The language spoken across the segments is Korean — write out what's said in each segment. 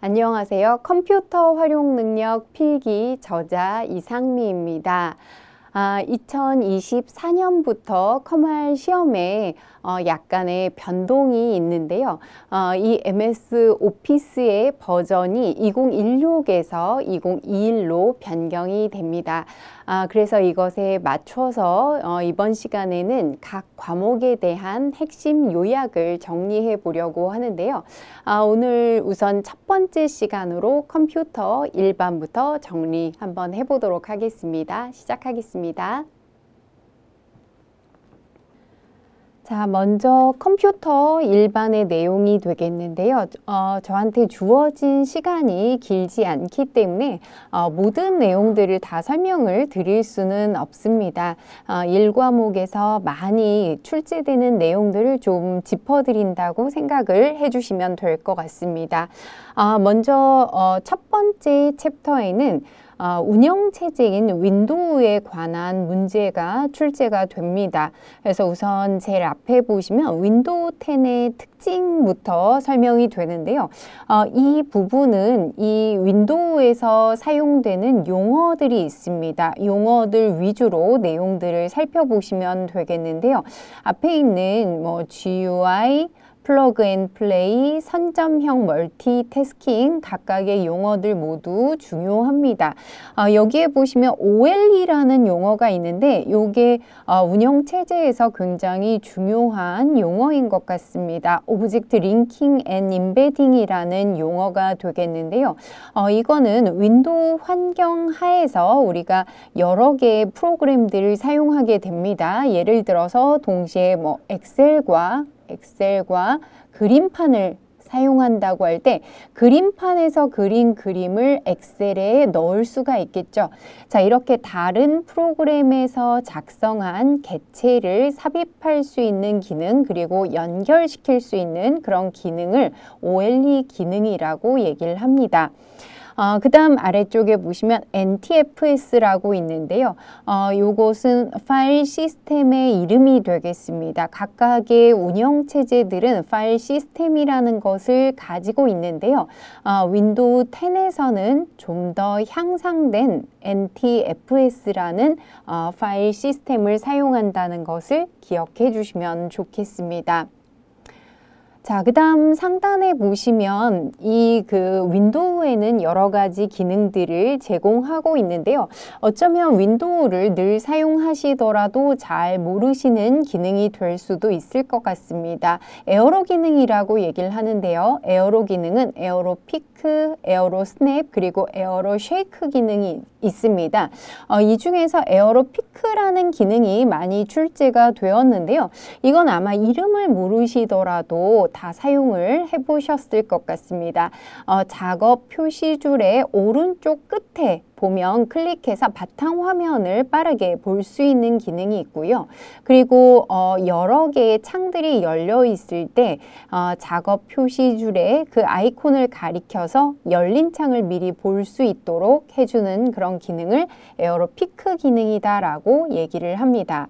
안녕하세요. 컴퓨터 활용 능력 필기 저자 이상미입니다. 아, 2024년부터 컴활 시험에 어, 약간의 변동이 있는데요. 어, 이 MS 오피스의 버전이 2016에서 2021로 변경이 됩니다. 아, 그래서 이것에 맞춰서 어, 이번 시간에는 각 과목에 대한 핵심 요약을 정리해 보려고 하는데요. 아, 오늘 우선 첫 번째 시간으로 컴퓨터 일반부터 정리 한번 해보도록 하겠습니다. 시작하겠습니다. 자, 먼저 컴퓨터 일반의 내용이 되겠는데요. 어, 저한테 주어진 시간이 길지 않기 때문에 어, 모든 내용들을 다 설명을 드릴 수는 없습니다. 어, 1과목에서 많이 출제되는 내용들을 좀 짚어드린다고 생각을 해주시면 될 것 같습니다. 어, 먼저 어, 첫 번째 챕터에는 어, 아, 운영체제인 윈도우에 관한 문제가 출제가 됩니다. 그래서 우선 제일 앞에 보시면 윈도우 10의 특징부터 설명이 되는데요. 어, 이 부분은 이 윈도우에서 사용되는 용어들이 있습니다. 용어들 위주로 내용들을 살펴보시면 되겠는데요. 앞에 있는 뭐 GUI, 플러그 앤 플레이, 선점형 멀티태스킹 각각의 용어들 모두 중요합니다. 아, 여기에 보시면 OLE라는 용어가 있는데 이게 아, 운영체제에서 굉장히 중요한 용어인 것 같습니다. 오브젝트 링킹 앤 임베딩이라는 용어가 되겠는데요. 어, 이거는 윈도우 환경 하에서 우리가 여러 개의 프로그램들을 사용하게 됩니다. 예를 들어서 동시에 뭐 엑셀과 엑셀과 그림판을 사용한다고 할 때 그림판에서 그린 그림을 엑셀에 넣을 수가 있겠죠. 자 이렇게 다른 프로그램에서 작성한 개체를 삽입할 수 있는 기능 그리고 연결시킬 수 있는 그런 기능을 OLE 기능이라고 얘기를 합니다. 어, 그 다음 아래쪽에 보시면 NTFS라고 있는데요. 어, 요것은 파일 시스템의 이름이 되겠습니다. 각각의 운영체제들은 파일 시스템이라는 것을 가지고 있는데요. 어, 윈도우 10에서는 좀 더 향상된 NTFS라는 어, 파일 시스템을 사용한다는 것을 기억해 주시면 좋겠습니다. 자, 그 다음 상단에 보시면 이 그 윈도우에는 여러 가지 기능들을 제공하고 있는데요. 어쩌면 윈도우를 늘 사용하시더라도 잘 모르시는 기능이 될 수도 있을 것 같습니다. 에어로 기능이라고 얘기를 하는데요. 에어로 기능은 에어로 피크, 에어로 스냅, 그리고 에어로 쉐이크 기능이 있습니다. 어, 이 중에서 에어로 피크라는 기능이 많이 출제가 되었는데요. 이건 아마 이름을 모르시더라도 다 사용을 해보셨을 것 같습니다. 어, 작업 표시줄의 오른쪽 끝에 보면 클릭해서 바탕화면을 빠르게 볼 수 있는 기능이 있고요. 그리고 어, 여러 개의 창들이 열려 있을 때 어, 작업 표시줄에 그 아이콘을 가리켜서 열린 창을 미리 볼 수 있도록 해주는 그런 기능을 에어로 피크 기능이다라고 얘기를 합니다.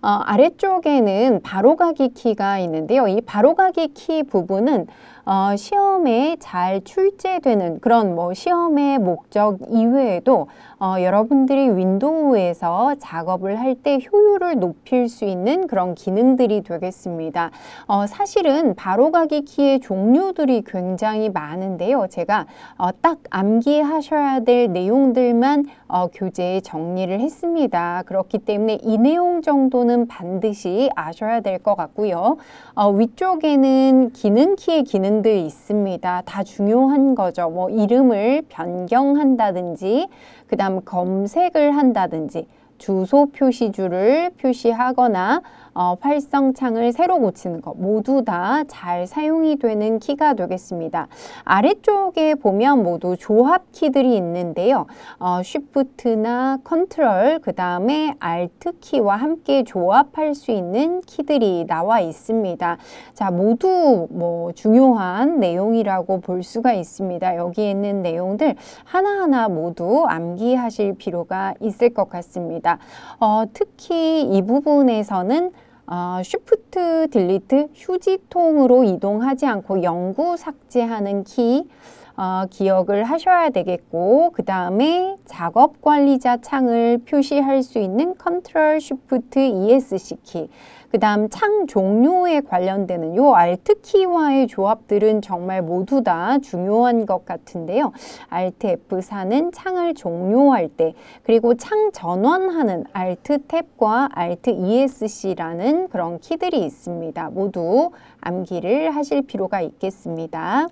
어, 아래쪽에는 바로가기 키가 있는데요. 이 바로가기 키 부분은 어, 시험에 잘 출제되는 그런 뭐 시험의 목적 이외에도 어, 여러분들이 윈도우에서 작업을 할 때 효율을 높일 수 있는 그런 기능들이 되겠습니다. 어, 사실은 바로가기 키의 종류들이 굉장히 많은데요. 제가 어, 딱 암기하셔야 될 내용들만 어, 교재에 정리를 했습니다. 그렇기 때문에 이 내용 정도는 반드시 아셔야 될 것 같고요. 어, 위쪽에는 기능키의 기능들이 있습니다. 다 중요한 거죠. 뭐 이름을 변경한다든지 그 다음 검색을 한다든지 주소 표시줄을 표시하거나 어, 활성창을 새로 고치는 것 모두 다 잘 사용이 되는 키가 되겠습니다. 아래쪽에 보면 모두 조합 키들이 있는데요. 어, 쉬프트나 컨트롤 그 다음에 알트 키와 함께 조합할 수 있는 키들이 나와 있습니다. 자 모두 뭐 중요한 내용이라고 볼 수가 있습니다. 여기 있는 내용들 하나하나 모두 암기하실 필요가 있을 것 같습니다. 어, 특히 이 부분에서는 어, 쉬프트 딜리트 휴지통으로 이동하지 않고 영구 삭제하는 키 어, 기억을 하셔야 되겠고 그 다음에 작업 관리자 창을 표시할 수 있는 컨트롤 쉬프트 ESC 키그 다음 창 종료에 관련되는 요알트키와의 조합들은 정말 모두 다 중요한 것 같은데요. 알트 t F4는 창을 종료할 때 그리고 창 전환하는 알트 탭과 알트 t ESC라는 그런 키들이 있습니다. 모두 암기를 하실 필요가 있겠습니다.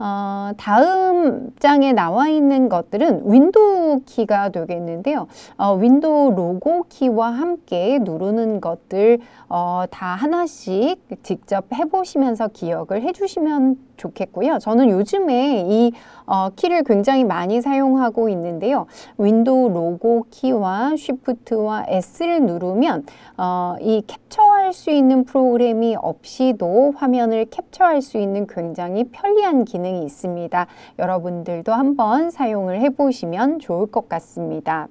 어, 다음 장에 나와 있는 것들은 윈도우 키가 되겠는데요. 어, 윈도우 로고 키와 함께 누르는 것들 어, 다 하나씩 직접 해보시면서 기억을 해주시면 좋겠고요. 저는 요즘에 이 어, 키를 굉장히 많이 사용하고 있는데요. 윈도우 로고 키와 쉬프트와 S를 누르면 어, 이 캡처할 수 있는 프로그램이 없이도 화면을 캡처할 수 있는 굉장히 편리한 기능이 있습니다. 여러분들도 한번 사용을 해보시면 좋을 것 같습니다.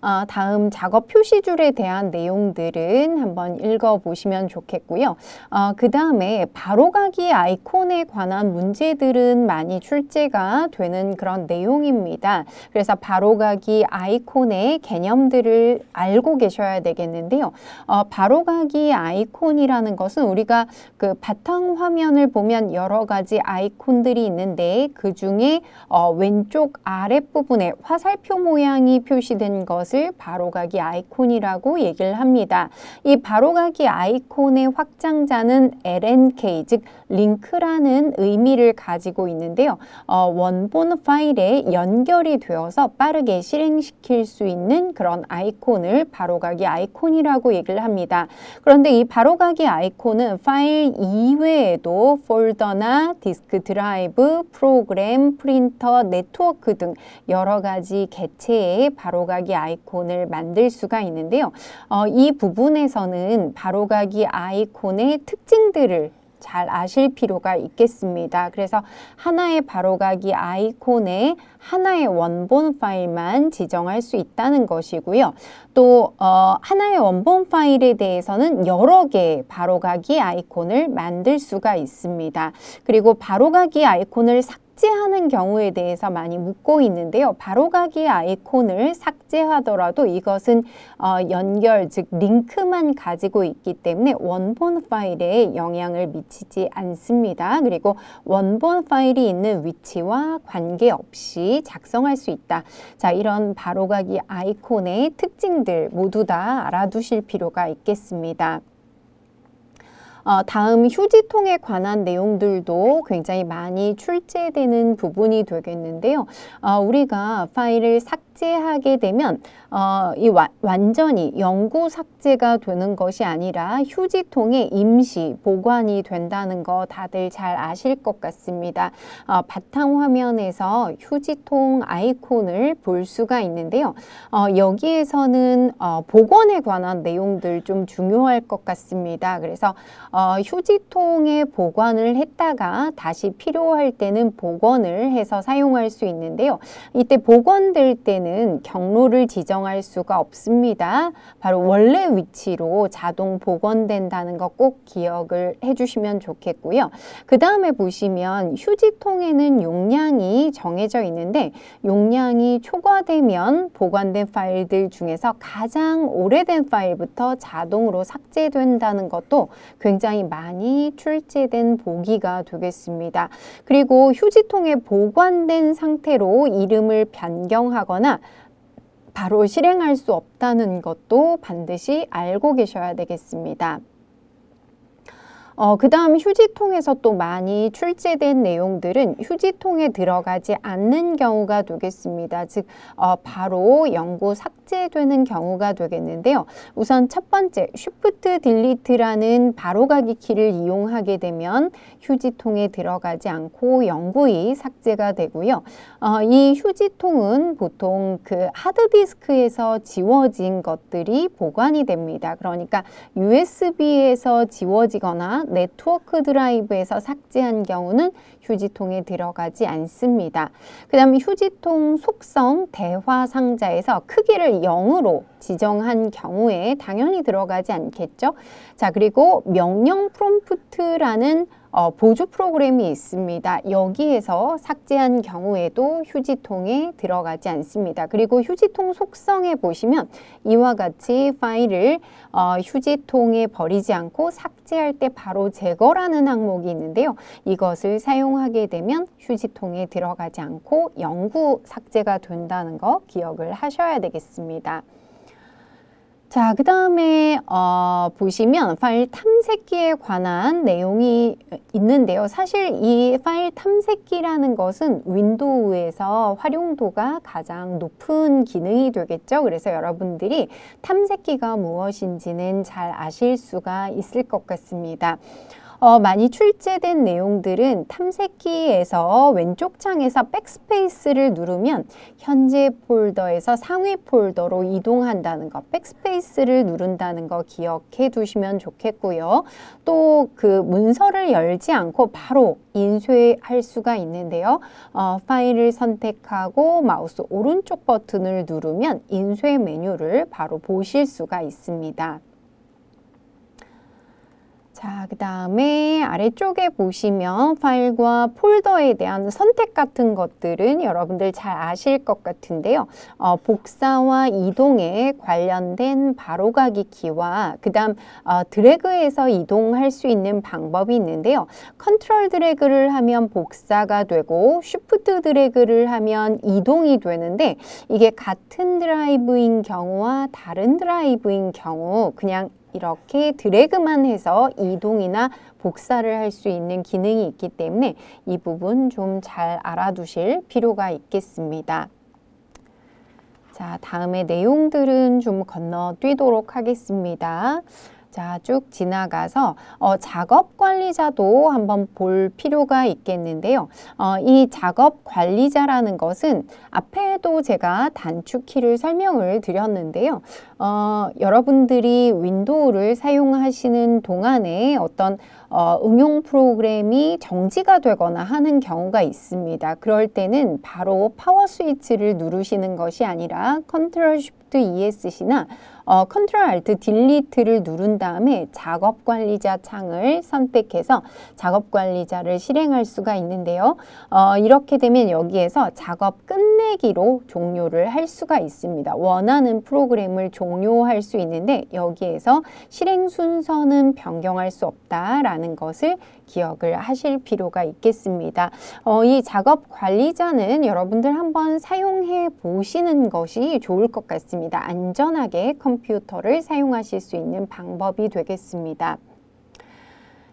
아, 다음 작업 표시줄에 대한 내용들은 한번 읽어보시면 좋겠고요. 아, 그 다음에 바로가기 아이콘에 관한 문제들은 많이 출제가 되는 그런 내용입니다. 그래서 바로가기 아이콘의 개념들을 알고 계셔야 되겠는데요. 어, 바로가기 아이콘이라는 것은 우리가 그 바탕화면을 보면 여러 가지 아이콘들이 있는데 그 중에 어, 왼쪽 아랫부분에 화살표 모양이 표시된 것 것을 바로가기 아이콘이라고 얘기를 합니다. 이 바로가기 아이콘의 확장자는 LNK, 즉 링크라는 의미를 가지고 있는데요. 어, 원본 파일에 연결이 되어서 빠르게 실행시킬 수 있는 그런 아이콘을 바로가기 아이콘이라고 얘기를 합니다. 그런데 이 바로가기 아이콘은 파일 이외에도 폴더나 디스크 드라이브, 프로그램, 프린터, 네트워크 등 여러 가지 개체의 바로가기 아이콘 아이콘을 만들 수가 있는데요. 어, 이 부분에서는 바로가기 아이콘의 특징들을 잘 아실 필요가 있겠습니다. 그래서 하나의 바로가기 아이콘에 하나의 원본 파일만 지정할 수 있다는 것이고요. 또 어, 하나의 원본 파일에 대해서는 여러 개의 바로가기 아이콘을 만들 수가 있습니다. 그리고 바로가기 아이콘을 삭 삭제하는 경우에 대해서 많이 묻고 있는데요. 바로가기 아이콘을 삭제하더라도 이것은 어, 연결, 즉 링크만 가지고 있기 때문에 원본 파일에 영향을 미치지 않습니다. 그리고 원본 파일이 있는 위치와 관계없이 작성할 수 있다. 자, 이런 바로가기 아이콘의 특징들 모두 다 알아두실 필요가 있겠습니다. 어, 다음 휴지통에 관한 내용들도 굉장히 많이 출제되는 부분이 되겠는데요. 어, 우리가 파일을 삭 삭제하게 되면 어, 이 와, 완전히 영구 삭제가 되는 것이 아니라 휴지통에 임시 보관이 된다는 거 다들 잘 아실 것 같습니다. 어, 바탕화면에서 휴지통 아이콘을 볼 수가 있는데요. 어, 여기에서는 어, 복원에 관한 내용들 좀 중요할 것 같습니다. 그래서 어, 휴지통에 보관을 했다가 다시 필요할 때는 복원을 해서 사용할 수 있는데요. 이때 복원될 때는 하는 경로를 지정할 수가 없습니다. 바로 원래 위치로 자동 복원된다는 것꼭 기억을 해주시면 좋겠고요. 그 다음에 보시면 휴지통에는 용량이 정해져 있는데 용량이 초과되면 보관된 파일들 중에서 가장 오래된 파일부터 자동으로 삭제된다는 것도 굉장히 많이 출제된 보기가 되겠습니다. 그리고 휴지통에 보관된 상태로 이름을 변경하거나 바로 실행할 수 없다는 것도 반드시 알고 계셔야 되겠습니다. 어, 그 다음 휴지통에서 또 많이 출제된 내용들은 휴지통에 들어가지 않는 경우가 되겠습니다. 즉, 어, 바로 영구 삭제되는 경우가 되겠는데요. 우선 첫 번째, 쉬프트 딜리트라는 바로가기 키를 이용하게 되면 휴지통에 들어가지 않고 영구히 삭제가 되고요. 어, 이 휴지통은 보통 그 하드디스크에서 지워진 것들이 보관이 됩니다. 그러니까 USB에서 지워지거나 네트워크 드라이브에서 삭제한 경우는 휴지통에 들어가지 않습니다. 그 다음에 휴지통 속성 대화 상자에서 크기를 0으로 지정한 경우에 당연히 들어가지 않겠죠. 자, 그리고 명령 프롬프트라는 어, 보조 프로그램이 있습니다. 여기에서 삭제한 경우에도 휴지통에 들어가지 않습니다. 그리고 휴지통 속성에 보시면 이와 같이 파일을 어, 휴지통에 버리지 않고 삭제할 때 바로 제거라는 항목이 있는데요. 이것을 사용하게 되면 휴지통에 들어가지 않고 영구 삭제가 된다는 거 기억을 하셔야 되겠습니다. 자, 그 다음에 어, 보시면 파일 탐색기에 관한 내용이 있는데요. 사실 이 파일 탐색기라는 것은 윈도우에서 활용도가 가장 높은 기능이 되겠죠. 그래서 여러분들이 탐색기가 무엇인지는 잘 아실 수가 있을 것 같습니다. 어, 많이 출제된 내용들은 탐색기에서 왼쪽 창에서 백스페이스를 누르면 현재 폴더에서 상위 폴더로 이동한다는 것, 백스페이스를 누른다는 거 기억해 두시면 좋겠고요. 또 그 문서를 열지 않고 바로 인쇄할 수가 있는데요. 어, 파일을 선택하고 마우스 오른쪽 버튼을 누르면 인쇄 메뉴를 바로 보실 수가 있습니다. 자, 그 다음에 아래쪽에 보시면 파일과 폴더에 대한 선택 같은 것들은 여러분들 잘 아실 것 같은데요. 어, 복사와 이동에 관련된 바로가기키와 그 다음 어, 드래그에서 이동할 수 있는 방법이 있는데요. 컨트롤 드래그를 하면 복사가 되고 쉬프트 드래그를 하면 이동이 되는데 이게 같은 드라이브인 경우와 다른 드라이브인 경우 그냥 이렇게 드래그만 해서 이동이나 복사를 할 수 있는 기능이 있기 때문에 이 부분 좀 잘 알아두실 필요가 있겠습니다. 자, 다음에 내용들은 좀 건너뛰도록 하겠습니다. 자, 쭉 지나가서 어, 작업 관리자도 한번 볼 필요가 있겠는데요. 어, 이 작업 관리자라는 것은 앞에도 제가 단축키를 설명을 드렸는데요. 어, 여러분들이 윈도우를 사용하시는 동안에 어떤 어, 응용 프로그램이 정지가 되거나 하는 경우가 있습니다. 그럴 때는 바로 파워 스위치를 누르시는 것이 아니라 컨트롤 쉬프트 ESC나 어, 컨트롤 알트 딜리트를 누른 다음에 작업 관리자 창을 선택해서 작업 관리자를 실행할 수가 있는데요. 어, 이렇게 되면 여기에서 작업 끝내기로 종료를 할 수가 있습니다. 원하는 프로그램을 종료할 수 있는데 여기에서 실행 순서는 변경할 수 없다라는 것을 기억을 하실 필요가 있겠습니다. 어, 이 작업 관리자는 여러분들 한번 사용해 보시는 것이 좋을 것 같습니다. 안전하게 컴퓨터를 사용하실 수 있는 방법이 되겠습니다.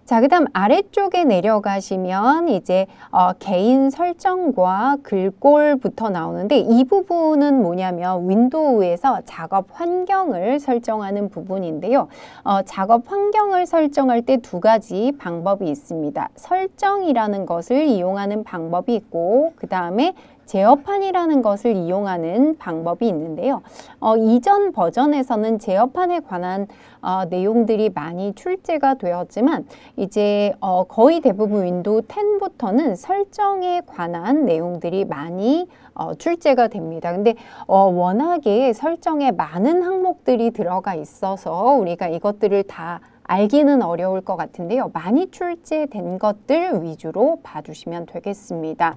자, 그 다음 아래쪽에 내려가시면 이제 어, 개인 설정과 글꼴부터 나오는데 이 부분은 뭐냐면 윈도우에서 작업 환경을 설정하는 부분인데요. 어, 작업 환경을 설정할 때 두 가지 방법이 있습니다. 설정이라는 것을 이용하는 방법이 있고 그 다음에 제어판이라는 것을 이용하는 방법이 있는데요. 어, 이전 버전에서는 제어판에 관한 어, 내용들이 많이 출제가 되었지만 이제 어, 거의 대부분 윈도우 10부터는 설정에 관한 내용들이 많이 어, 출제가 됩니다. 근데 어, 워낙에 설정에 많은 항목들이 들어가 있어서 우리가 이것들을 다 알기는 어려울 것 같은데요. 많이 출제된 것들 위주로 봐주시면 되겠습니다.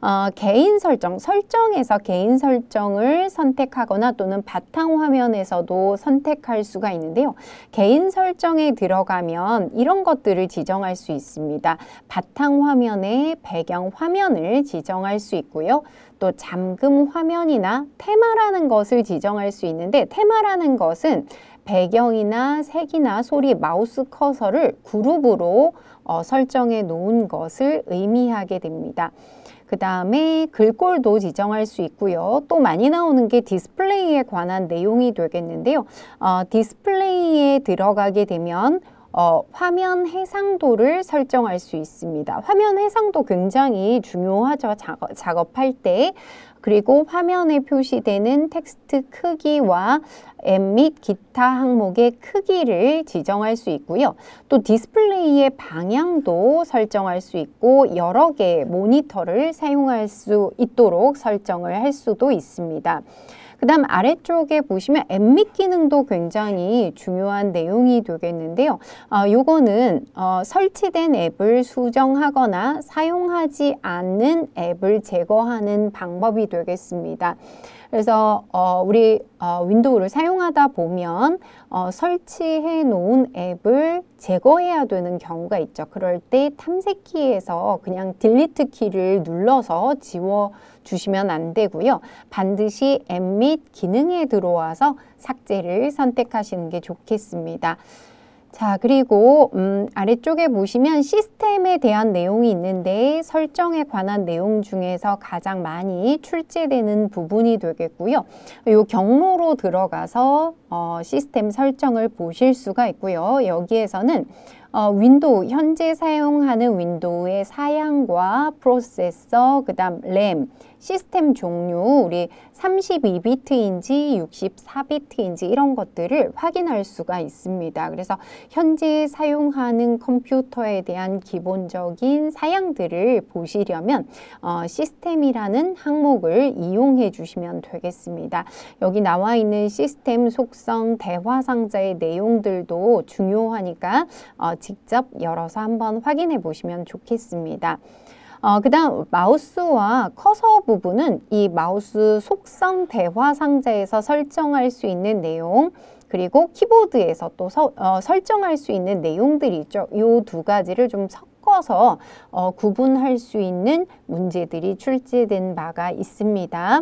어, 개인 설정, 설정에서 개인 설정을 선택하거나 또는 바탕화면에서도 선택할 수가 있는데요. 개인 설정에 들어가면 이런 것들을 지정할 수 있습니다. 바탕화면의 배경화면을 지정할 수 있고요. 또 잠금 화면이나 테마라는 것을 지정할 수 있는데 테마라는 것은 배경이나 색이나 소리, 마우스 커서를 그룹으로 어, 설정해 놓은 것을 의미하게 됩니다. 그 다음에 글꼴도 지정할 수 있고요. 또 많이 나오는 게 디스플레이에 관한 내용이 되겠는데요. 어, 디스플레이에 들어가게 되면 어, 화면 해상도를 설정할 수 있습니다. 화면 해상도 굉장히 중요하죠. 작업, 작업할 때. 그리고 화면에 표시되는 텍스트 크기와 앱 및 기타 항목의 크기를 지정할 수 있고요. 또 디스플레이의 방향도 설정할 수 있고 여러 개의 모니터를 사용할 수 있도록 설정을 할 수도 있습니다. 그다음 아래쪽에 보시면 앱 및 기능도 굉장히 중요한 내용이 되겠는데요. 어, 요거는 어, 설치된 앱을 수정하거나 사용하지 않는 앱을 제거하는 방법이 되겠습니다. 그래서 어, 우리 어, 윈도우를 사용하다 보면 어, 설치해 놓은 앱을 제거해야 되는 경우가 있죠. 그럴 때 탐색키에서 그냥 딜리트 키를 눌러서 지워 주시면 안 되고요. 반드시 앱 및 기능에 들어와서 삭제를 선택하시는 게 좋겠습니다. 자 그리고 음, 아래쪽에 보시면 시스템에 대한 내용이 있는데 설정에 관한 내용 중에서 가장 많이 출제되는 부분이 되겠고요. 이 경로로 들어가서 어, 시스템 설정을 보실 수가 있고요. 여기에서는 어, 윈도우, 현재 사용하는 윈도우의 사양과 프로세서, 그 다음 램, 시스템 종류, 우리 32비트인지 64비트인지 이런 것들을 확인할 수가 있습니다. 그래서 현재 사용하는 컴퓨터에 대한 기본적인 사양들을 보시려면 어, 시스템이라는 항목을 이용해 주시면 되겠습니다. 여기 나와 있는 시스템 속성 대화 상자의 내용들도 중요하니까 어, 직접 열어서 한번 확인해 보시면 좋겠습니다. 어, 그 다음 마우스와 커서 부분은 이 마우스 속성 대화 상자에서 설정할 수 있는 내용 그리고 키보드에서 또 서, 어, 설정할 수 있는 내용들이 있죠. 이 두 가지를 좀 섞어서 어, 구분할 수 있는 문제들이 출제된 바가 있습니다.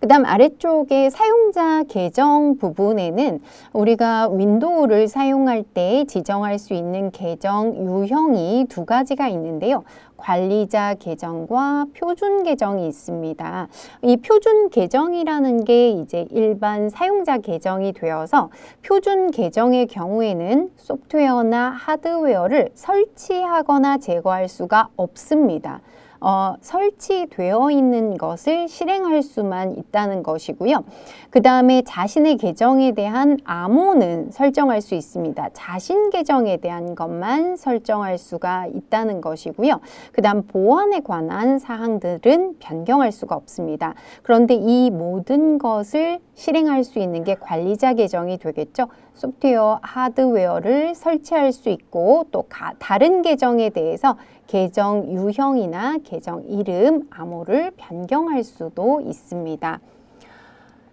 그 다음 아래쪽에 사용자 계정 부분에는 우리가 윈도우를 사용할 때 지정할 수 있는 계정 유형이 두 가지가 있는데요. 관리자 계정과 표준 계정이 있습니다. 이 표준 계정이라는 게 이제 일반 사용자 계정이 되어서 표준 계정의 경우에는 소프트웨어나 하드웨어를 설치하거나 제거할 수가 없습니다. 어, 설치되어 있는 것을 실행할 수만 있다는 것이고요. 그 다음에 자신의 계정에 대한 암호는 설정할 수 있습니다. 자신 계정에 대한 것만 설정할 수가 있다는 것이고요. 그 다음 보안에 관한 사항들은 변경할 수가 없습니다. 그런데 이 모든 것을 실행할 수 있는 게 관리자 계정이 되겠죠. 소프트웨어, 하드웨어를 설치할 수 있고 또 가, 다른 계정에 대해서 계정 유형이나 계정 이름, 암호를 변경할 수도 있습니다.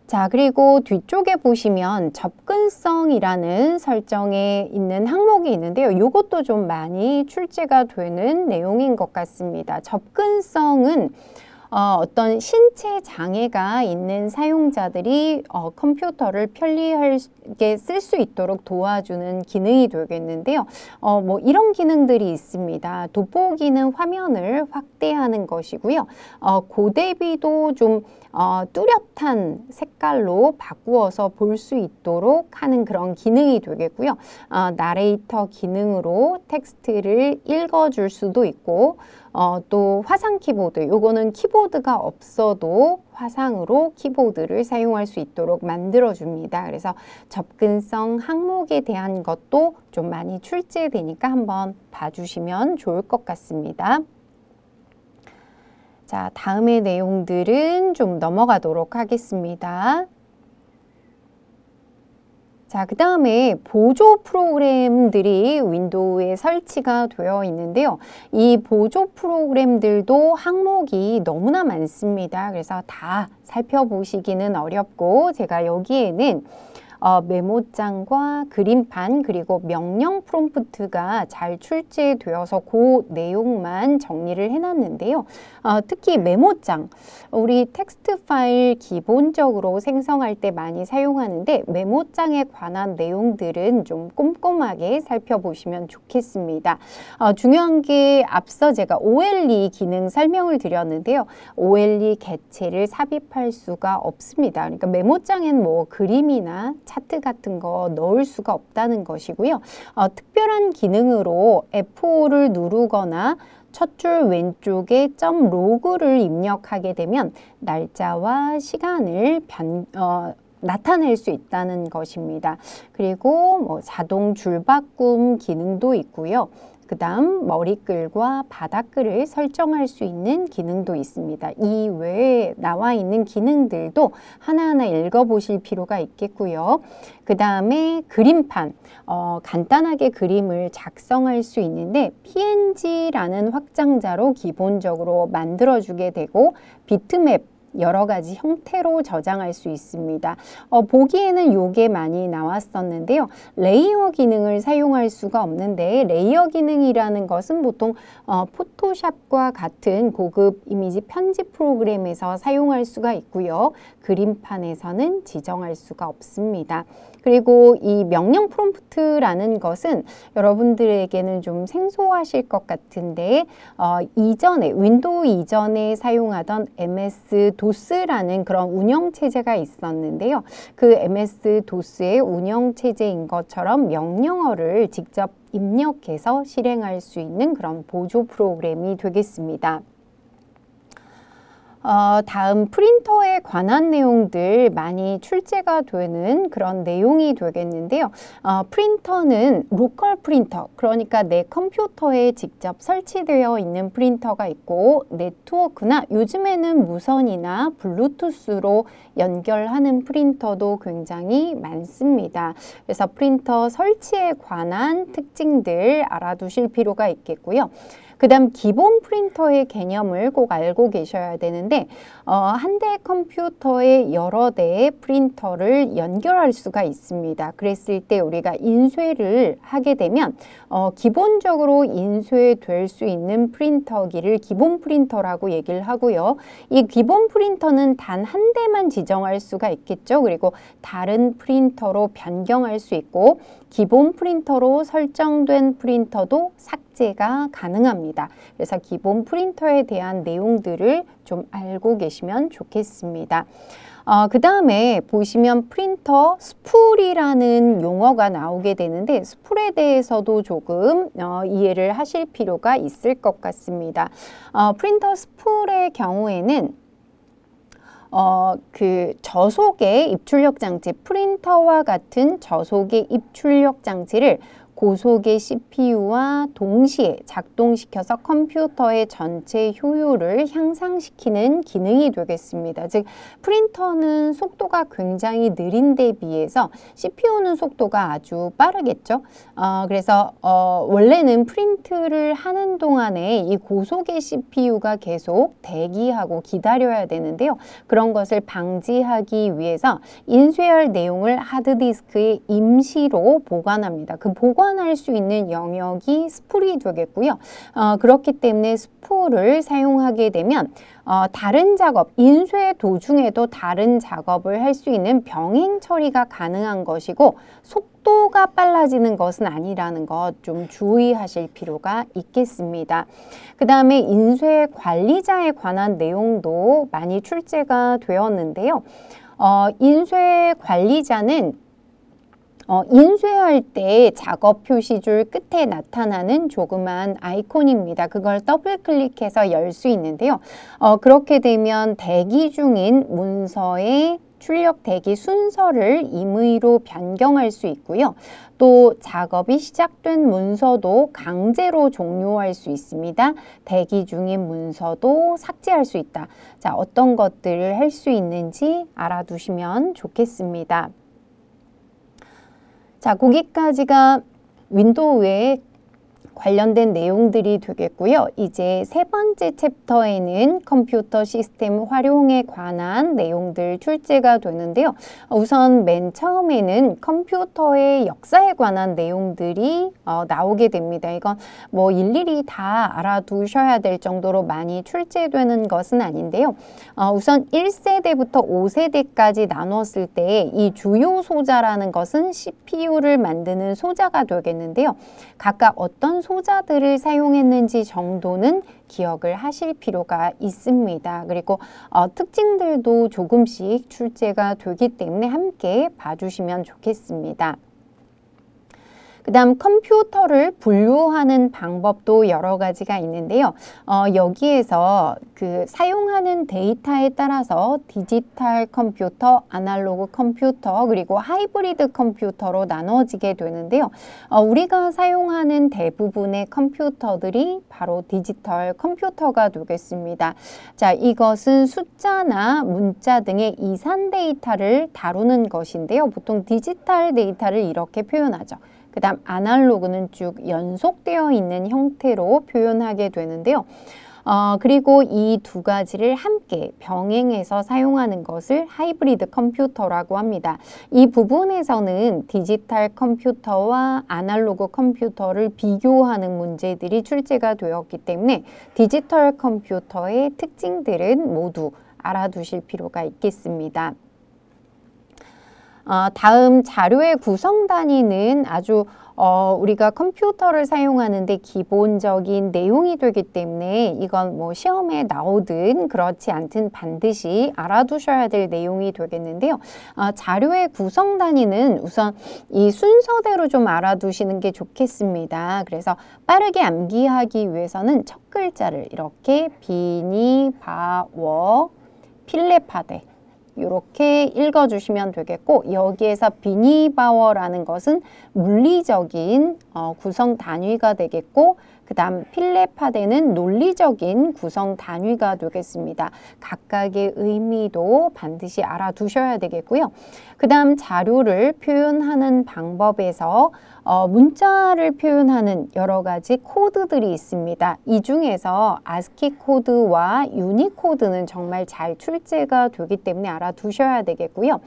자, 그리고 뒤쪽에 보시면 접근성이라는 설정에 있는 항목이 있는데요. 이것도 좀 많이 출제가 되는 내용인 것 같습니다. 접근성은 어, 어떤 신체 장애가 있는 사용자들이 어, 컴퓨터를 편리하게 쓸 수 있도록 도와주는 기능이 되겠는데요. 어, 뭐 이런 기능들이 있습니다. 돋보기는 화면을 확대하는 것이고요. 어, 고대비도 좀 어, 뚜렷한 색깔로 바꾸어서 볼 수 있도록 하는 그런 기능이 되겠고요. 어, 나레이터 기능으로 텍스트를 읽어줄 수도 있고 어, 또 화상 키보드, 요거는 키보드가 없어도 화상으로 키보드를 사용할 수 있도록 만들어줍니다. 그래서 접근성 항목에 대한 것도 좀 많이 출제되니까 한번 봐주시면 좋을 것 같습니다. 자, 다음의 내용들은 좀 넘어가도록 하겠습니다. 자, 그 다음에 보조 프로그램들이 윈도우에 설치가 되어 있는데요. 이 보조 프로그램들도 항목이 너무나 많습니다. 그래서 다 살펴보시기는 어렵고 제가 여기에는 어, 메모장과 그림판 그리고 명령 프롬프트가 잘 출제되어서 그 내용만 정리를 해놨는데요. 어, 특히 메모장, 우리 텍스트 파일 기본적으로 생성할 때 많이 사용하는데 메모장에 관한 내용들은 좀 꼼꼼하게 살펴보시면 좋겠습니다. 어, 중요한 게 앞서 제가 OLE 기능 설명을 드렸는데요. OLE 개체를 삽입할 수가 없습니다. 그러니까 메모장엔 뭐 그림이나 차트 같은 거 넣을 수가 없다는 것이고요. 어, 특별한 기능으로 F5를 누르거나 첫 줄 왼쪽에 점 로그를 입력하게 되면 날짜와 시간을 변, 어, 나타낼 수 있다는 것입니다. 그리고 뭐 자동 줄 바꿈 기능도 있고요. 그 다음 머리글과 바닥글을 설정할 수 있는 기능도 있습니다. 이 외에 나와 있는 기능들도 하나하나 읽어보실 필요가 있겠고요. 그 다음에 그림판, 어, 간단하게 그림을 작성할 수 있는데 PNG라는 확장자로 기본적으로 만들어주게 되고 비트맵 여러 가지 형태로 저장할 수 있습니다. 어, 보기에는 요게 많이 나왔었는데요. 레이어 기능을 사용할 수가 없는데 레이어 기능이라는 것은 보통 어, 포토샵과 같은 고급 이미지 편집 프로그램에서 사용할 수가 있고요. 그림판에서는 지정할 수가 없습니다. 그리고 이 명령 프롬프트라는 것은 여러분들에게는 좀 생소하실 것 같은데 어, 이전에 윈도우 이전에 사용하던 MS d 도스라는 그런 운영 체제가 있었는데요. 그 MS 도스의 운영 체제인 것처럼 명령어를 직접 입력해서 실행할 수 있는 그런 보조 프로그램이 되겠습니다. 어, 다음 프린터에 관한 내용들 많이 출제가 되는 그런 내용이 되겠는데요. 어, 프린터는 로컬 프린터, 그러니까 내 컴퓨터에 직접 설치되어 있는 프린터가 있고 네트워크나 요즘에는 무선이나 블루투스로 연결하는 프린터도 굉장히 많습니다. 그래서 프린터 설치에 관한 특징들 알아두실 필요가 있겠고요. 그 다음 기본 프린터의 개념을 꼭 알고 계셔야 되는데 어, 한대의 컴퓨터에 여러 대의 프린터를 연결할 수가 있습니다. 그랬을 때 우리가 인쇄를 하게 되면 어, 기본적으로 인쇄될 수 있는 프린터기를 기본 프린터라고 얘기를 하고요. 이 기본 프린터는 단 한 대만 지정할 수가 있겠죠. 그리고 다른 프린터로 변경할 수 있고 기본 프린터로 설정된 프린터도 삭제가 가능합니다. 그래서 기본 프린터에 대한 내용들을 좀 알고 계시면 좋겠습니다. 어, 그 다음에 보시면 프린터 스풀이라는 용어가 나오게 되는데 스풀에 대해서도 조금 어, 이해를 하실 필요가 있을 것 같습니다. 어, 프린터 스풀의 경우에는 어, 그 저속의 입출력 장치, 프린터와 같은 저속의 입출력 장치를 고속의 CPU와 동시에 작동시켜서 컴퓨터의 전체 효율을 향상시키는 기능이 되겠습니다. 즉 프린터는 속도가 굉장히 느린 데 비해서 CPU는 속도가 아주 빠르겠죠. 어, 그래서 어, 원래는 프린트를 하는 동안에 이 고속의 CPU가 계속 대기하고 기다려야 되는데요. 그런 것을 방지하기 위해서 인쇄할 내용을 하드디스크에 임시로 보관합니다. 그 보관 보완할 수 있는 영역이 스풀이 되겠고요. 어, 그렇기 때문에 스풀을 사용하게 되면 어, 다른 작업, 인쇄 도중에도 다른 작업을 할 수 있는 병행 처리가 가능한 것이고 속도가 빨라지는 것은 아니라는 것 좀 주의하실 필요가 있겠습니다. 그 다음에 인쇄 관리자에 관한 내용도 많이 출제가 되었는데요. 어, 인쇄 관리자는 어, 인쇄할 때 작업 표시줄 끝에 나타나는 조그만 아이콘입니다. 그걸 더블 클릭해서 열 수 있는데요. 어, 그렇게 되면 대기 중인 문서의 출력 대기 순서를 임의로 변경할 수 있고요. 또 작업이 시작된 문서도 강제로 종료할 수 있습니다. 대기 중인 문서도 삭제할 수 있다. 자, 어떤 것들을 할 수 있는지 알아두시면 좋겠습니다. 자, 거기까지가 윈도우 외에 관련된 내용들이 되겠고요. 이제 세 번째 챕터에는 컴퓨터 시스템 활용에 관한 내용들 출제가 되는데요. 우선 맨 처음에는 컴퓨터의 역사에 관한 내용들이 어, 나오게 됩니다. 이건 뭐 일일이 다 알아두셔야 될 정도로 많이 출제되는 것은 아닌데요. 어, 우선 1세대부터 5세대까지 나눴을 때 이 주요 소자라는 것은 CPU를 만드는 소자가 되겠는데요. 각각 어떤 소 소자들을 사용했는지 정도는 기억을 하실 필요가 있습니다. 그리고 어, 특징들도 조금씩 출제가 되기 때문에 함께 봐주시면 좋겠습니다. 그 다음 컴퓨터를 분류하는 방법도 여러 가지가 있는데요. 어, 여기에서 그 사용하는 데이터에 따라서 디지털 컴퓨터, 아날로그 컴퓨터, 그리고 하이브리드 컴퓨터로 나눠지게 되는데요. 어, 우리가 사용하는 대부분의 컴퓨터들이 바로 디지털 컴퓨터가 되겠습니다. 자, 이것은 숫자나 문자 등의 이산 데이터를 다루는 것인데요. 보통 디지털 데이터를 이렇게 표현하죠. 그 다음 아날로그는 쭉 연속되어 있는 형태로 표현하게 되는데요. 어, 그리고 이 두 가지를 함께 병행해서 사용하는 것을 하이브리드 컴퓨터라고 합니다. 이 부분에서는 디지털 컴퓨터와 아날로그 컴퓨터를 비교하는 문제들이 출제가 되었기 때문에 디지털 컴퓨터의 특징들은 모두 알아두실 필요가 있겠습니다. 어, 다음 자료의 구성 단위는 아주 어, 우리가 컴퓨터를 사용하는데 기본적인 내용이 되기 때문에 이건 뭐 시험에 나오든 그렇지 않든 반드시 알아두셔야 될 내용이 되겠는데요. 어, 자료의 구성 단위는 우선 이 순서대로 좀 알아두시는 게 좋겠습니다. 그래서 빠르게 암기하기 위해서는 첫 글자를 이렇게 비니, 바, 워, 필레파데 이렇게 읽어주시면 되겠고 여기에서 비니바워라는 것은 물리적인 어, 구성 단위가 되겠고 그 다음 필레파데는 논리적인 구성 단위가 되겠습니다. 각각의 의미도 반드시 알아두셔야 되겠고요. 그 다음 자료를 표현하는 방법에서 어, 문자를 표현하는 여러 가지 코드들이 있습니다. 이 중에서 아스키 코드와 유니코드는 정말 잘 출제가 되기 때문에 알아두셔야 되겠고요. 어,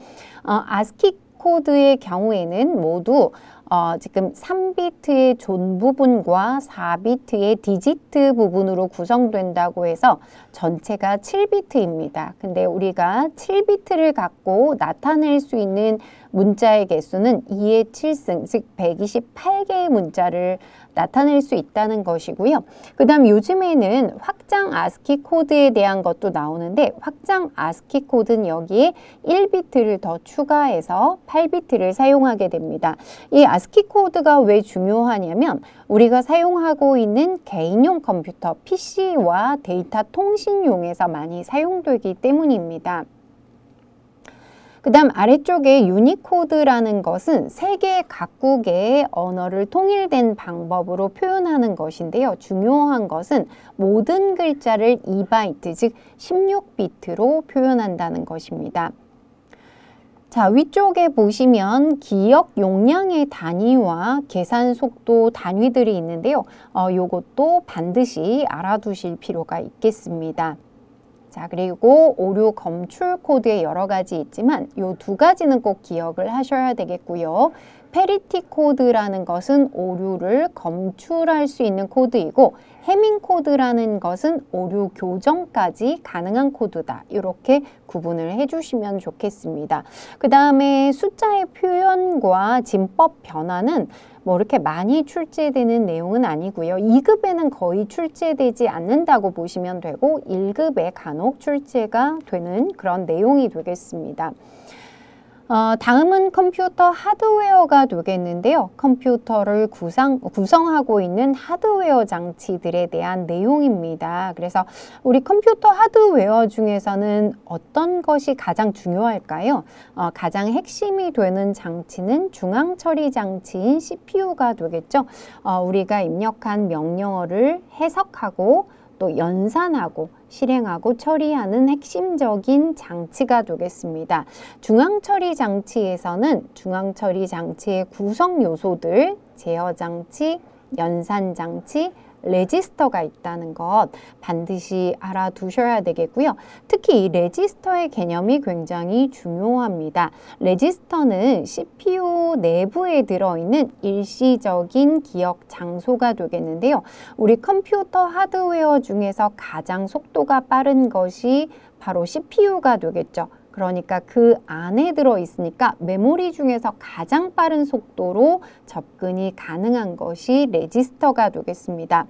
아스키 코드의 경우에는 모두 어, 지금 3비트의 존 부분과 4비트의 디지트 부분으로 구성된다고 해서 전체가 7비트입니다. 근데 우리가 7비트를 갖고 나타낼 수 있는 문자의 개수는 2의 7승, 즉 128개의 문자를 나타낼 수 있다는 것이고요. 그 다음 요즘에는 확장 ASCII 코드에 대한 것도 나오는데 확장 ASCII 코드는 여기에 1비트를 더 추가해서 8비트를 사용하게 됩니다. 이 ASCII 코드가 왜 중요하냐면 우리가 사용하고 있는 개인용 컴퓨터 PC와 데이터 통신용에서 많이 사용되기 때문입니다. 그 다음 아래쪽에 유니코드라는 것은 세계 각국의 언어를 통일된 방법으로 표현하는 것인데요. 중요한 것은 모든 글자를 2바이트, 즉 16비트로 표현한다는 것입니다. 자, 위쪽에 보시면 기억 용량의 단위와 계산 속도 단위들이 있는데요. 어, 요것도 반드시 알아두실 필요가 있겠습니다. 자 그리고 오류 검출 코드에 여러 가지 있지만 이 두 가지는 꼭 기억을 하셔야 되겠고요. 페리티 코드라는 것은 오류를 검출할 수 있는 코드이고 해밍 코드라는 것은 오류 교정까지 가능한 코드다. 이렇게 구분을 해주시면 좋겠습니다. 그 다음에 숫자의 표현과 진법 변화는 뭐 이렇게 많이 출제되는 내용은 아니고요. 2급에는 거의 출제되지 않는다고 보시면 되고 1급에 간혹 출제가 되는 그런 내용이 되겠습니다. 어, 다음은 컴퓨터 하드웨어가 되겠는데요. 컴퓨터를 구상, 구성하고 있는 하드웨어 장치들에 대한 내용입니다. 그래서 우리 컴퓨터 하드웨어 중에서는 어떤 것이 가장 중요할까요? 어, 가장 핵심이 되는 장치는 중앙처리 장치인 CPU가 되겠죠. 어, 우리가 입력한 명령어를 해석하고 또 연산하고 실행하고 처리하는 핵심적인 장치가 되겠습니다. 중앙처리 장치에서는 중앙처리 장치의 구성 요소들, 제어 장치, 연산 장치, 레지스터가 있다는 것 반드시 알아두셔야 되겠고요. 특히 이 레지스터의 개념이 굉장히 중요합니다. 레지스터는 CPU 내부에 들어있는 일시적인 기억 장소가 되겠는데요. 우리 컴퓨터 하드웨어 중에서 가장 속도가 빠른 것이 바로 CPU가 되겠죠. 그러니까 그 안에 들어있으니까 메모리 중에서 가장 빠른 속도로 접근이 가능한 것이 레지스터가 되겠습니다.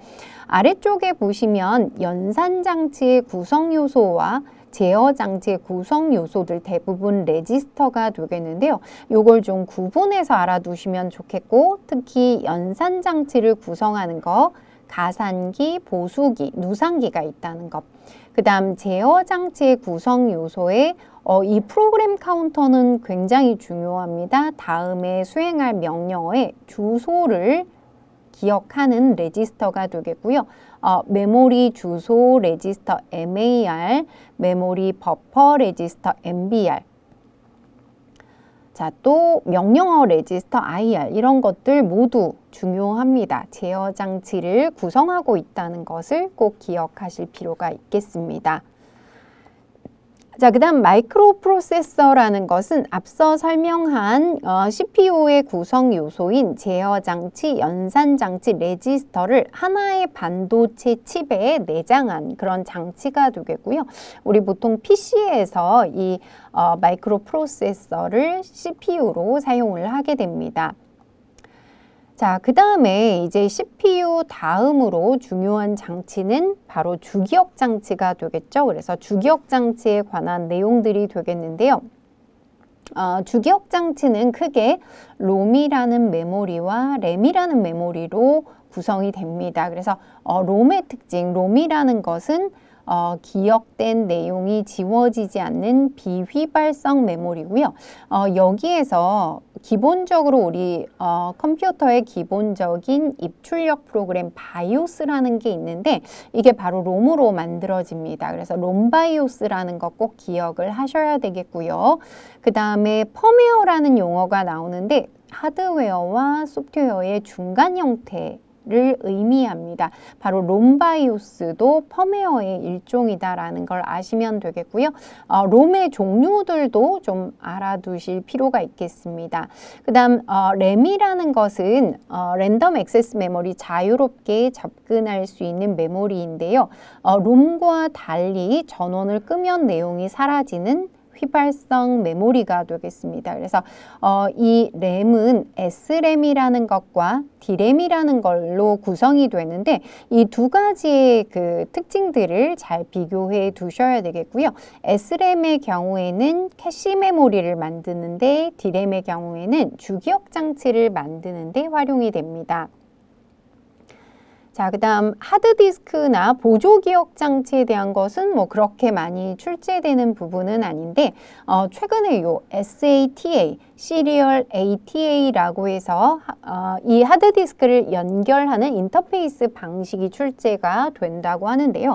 아래쪽에 보시면 연산장치의 구성요소와 제어장치의 구성 요소들 대부분 레지스터가 되겠는데요. 이걸 좀 구분해서 알아두시면 좋겠고 특히 연산장치를 구성하는 거 가산기, 보수기, 누산기가 있다는 것. 그 다음 제어 장치의 구성 요소에 어, 이 프로그램 카운터는 굉장히 중요합니다. 다음에 수행할 명령어의 주소를 기억하는 레지스터가 되겠고요. 어, 메모리 주소 레지스터 MAR, 메모리 버퍼 레지스터 MBR, 자, 또 명령어 레지스터 IR 이런 것들 모두 중요합니다. 제어 장치를 구성하고 있다는 것을 꼭 기억하실 필요가 있겠습니다. 자, 그 다음 마이크로 프로세서라는 것은 앞서 설명한 어, CPU의 구성 요소인 제어 장치, 연산 장치, 레지스터를 하나의 반도체 칩에 내장한 그런 장치가 되겠고요. 우리 보통 PC에서 이 어, 마이크로 프로세서를 CPU로 사용을 하게 됩니다. 자, 그 다음에 이제 CPU 다음으로 중요한 장치는 바로 주기억 장치가 되겠죠. 그래서 주기억 장치에 관한 내용들이 되겠는데요. 어, 주기억 장치는 크게 롬이라는 메모리와 램이라는 메모리로 구성이 됩니다. 그래서 어, 롬의 특징, 롬이라는 것은 어, 기억된 내용이 지워지지 않는 비휘발성 메모리고요. 어, 여기에서 기본적으로 우리 어, 컴퓨터의 기본적인 입출력 프로그램 바이오스라는 게 있는데 이게 바로 롬으로 만들어집니다. 그래서 롬 바이오스라는 거 꼭 기억을 하셔야 되겠고요. 그 다음에 펌웨어라는 용어가 나오는데 하드웨어와 소프트웨어의 중간 형태 를 의미합니다. 바로 롬바이오스도 펌웨어의 일종이다라는 걸 아시면 되겠고요. 어, 롬의 종류들도 좀 알아두실 필요가 있겠습니다. 그 다음 어, 램이라는 것은 어, 랜덤 액세스 메모리 자유롭게 접근할 수 있는 메모리인데요. 어, 롬과 달리 전원을 끄면 내용이 사라지는 휘발성 메모리가 되겠습니다. 그래서 어, 이 램은 S램이라는 것과 D램이라는 걸로 구성이 되는데 이 두 가지의 그 특징들을 잘 비교해 두셔야 되겠고요. S램의 경우에는 캐시 메모리를 만드는데 D램의 경우에는 주기억 장치를 만드는데 활용이 됩니다. 자, 그 다음 하드디스크나 보조기억 장치에 대한 것은 뭐 그렇게 많이 출제되는 부분은 아닌데 어, 최근에 요 SATA 시리얼 ATA라고 해서 어, 이 하드디스크를 연결하는 인터페이스 방식이 출제가 된다고 하는데요.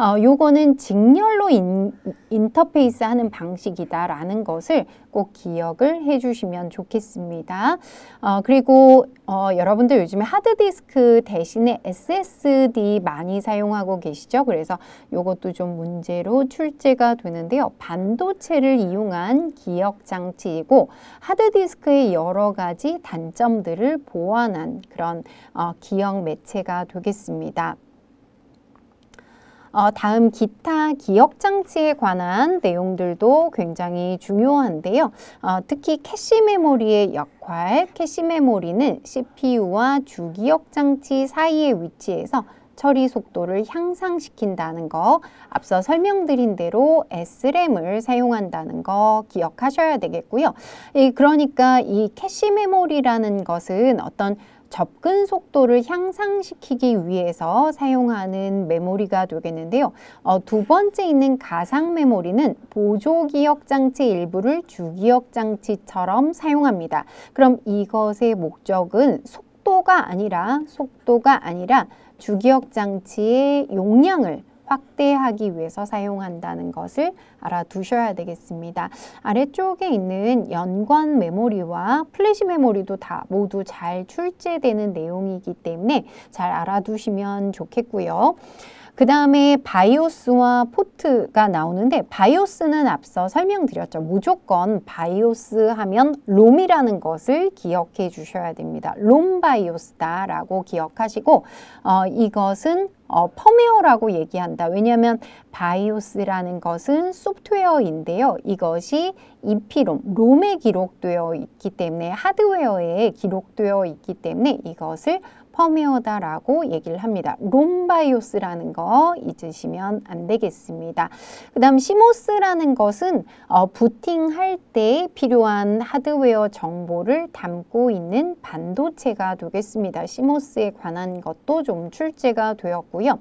어, 요거는 직렬로 인, 인터페이스 하는 방식이다라는 것을 꼭 기억을 해주시면 좋겠습니다. 어, 그리고 어, 여러분들 요즘에 하드디스크 대신에 SSD 많이 사용하고 계시죠? 그래서 요것도 좀 문제로 출제가 되는데요. 반도체를 이용한 기억 장치이고 하드디스크의 여러 가지 단점들을 보완한 그런 어, 기억 매체가 되겠습니다. 어, 다음 기타 기억장치에 관한 내용들도 굉장히 중요한데요. 어, 특히 캐시 메모리의 역할, 캐시 메모리는 CPU와 주기억장치 사이에 위치해서 처리 속도를 향상시킨다는 거, 앞서 설명드린 대로 SRAM을 사용한다는 거 기억하셔야 되겠고요. 그러니까 이 캐시 메모리라는 것은 어떤 접근 속도를 향상시키기 위해서 사용하는 메모리가 되겠는데요. 어, 두 번째 있는 가상 메모리는 보조 기억 장치 일부를 주기억 장치처럼 사용합니다. 그럼 이것의 목적은 속도가 아니라 속도가 아니라 주기억 장치의 용량을 확대하기 위해서 사용한다는 것을 알아두셔야 되겠습니다. 아래쪽에 있는 연관 메모리와 플래시 메모리도 다 모두 잘 출제되는 내용이기 때문에 잘 알아두시면 좋겠고요. 그 다음에 바이오스와 포트가 나오는데 바이오스는 앞서 설명드렸죠. 무조건 바이오스 하면 롬이라는 것을 기억해 주셔야 됩니다. 롬 바이오스다라고 기억하시고 어, 이것은 어, 펌웨어라고 얘기한다. 왜냐하면 바이오스라는 것은 소프트웨어인데요. 이것이 EP롬, 롬에 기록되어 있기 때문에 하드웨어에 기록되어 있기 때문에 이것을 퍼미어다라고 얘기를 합니다. 롬바이오스라는 거 잊으시면 안 되겠습니다. 그 다음 시모스라는 것은 어, 부팅할 때 필요한 하드웨어 정보를 담고 있는 반도체가 되겠습니다. 시모스에 관한 것도 좀 출제가 되었고요.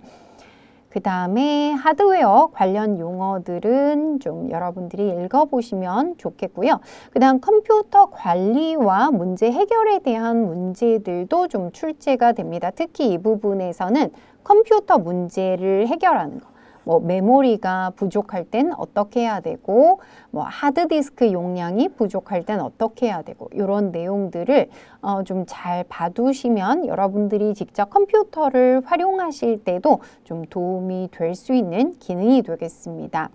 그 다음에 하드웨어 관련 용어들은 좀 여러분들이 읽어보시면 좋겠고요. 그 다음 컴퓨터 관리와 문제 해결에 대한 문제들도 좀 출제가 됩니다. 특히 이 부분에서는 컴퓨터 문제를 해결하는 것. 뭐 메모리가 부족할 땐 어떻게 해야 되고 뭐 하드디스크 용량이 부족할 땐 어떻게 해야 되고 이런 내용들을 어, 좀잘 봐두시면 여러분들이 직접 컴퓨터를 활용하실 때도 좀 도움이 될 수 있는 기능이 되겠습니다.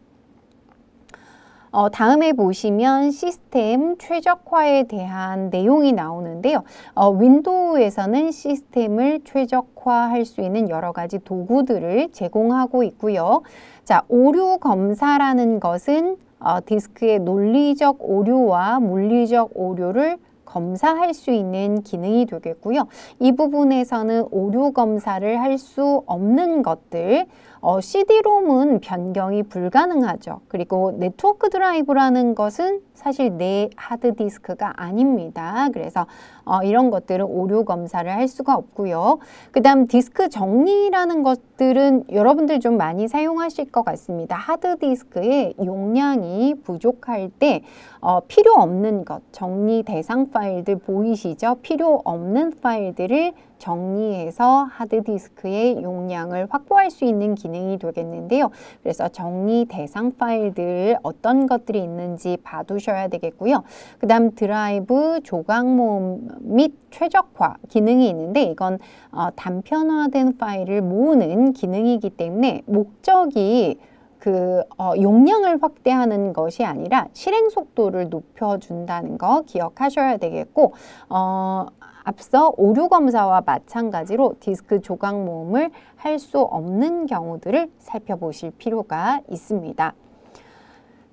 어, 다음에 보시면 시스템 최적화에 대한 내용이 나오는데요. 어, 윈도우에서는 시스템을 최적화할 수 있는 여러 가지 도구들을 제공하고 있고요. 자, 오류 검사라는 것은 어, 디스크의 논리적 오류와 물리적 오류를 검사할 수 있는 기능이 되겠고요. 이 부분에서는 오류 검사를 할 수 없는 것들, 어, CD롬은 변경이 불가능하죠. 그리고 네트워크 드라이브라는 것은 사실 내 하드디스크가 아닙니다. 그래서 어, 이런 것들은 오류 검사를 할 수가 없고요. 그 다음 디스크 정리라는 것들은 여러분들 좀 많이 사용하실 것 같습니다. 하드디스크의 용량이 부족할 때 어, 필요 없는 것, 정리 대상 파일들 보이시죠? 필요 없는 파일들을 정리해서 하드디스크의 용량을 확보할 수 있는 기능이 되겠는데요. 그래서 정리 대상 파일들 어떤 것들이 있는지 봐두셔야 되겠고요. 그 다음 드라이브 조각 모음 및 최적화 기능이 있는데 이건 어, 단편화된 파일을 모으는 기능이기 때문에 목적이 그 어, 용량을 확대하는 것이 아니라 실행 속도를 높여준다는 거 기억하셔야 되겠고 어, 앞서 오류 검사와 마찬가지로 디스크 조각 모음을 할 수 없는 경우들을 살펴보실 필요가 있습니다.